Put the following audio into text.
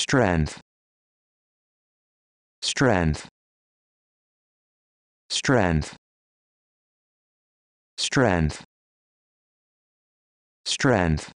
strength strength strength strength strength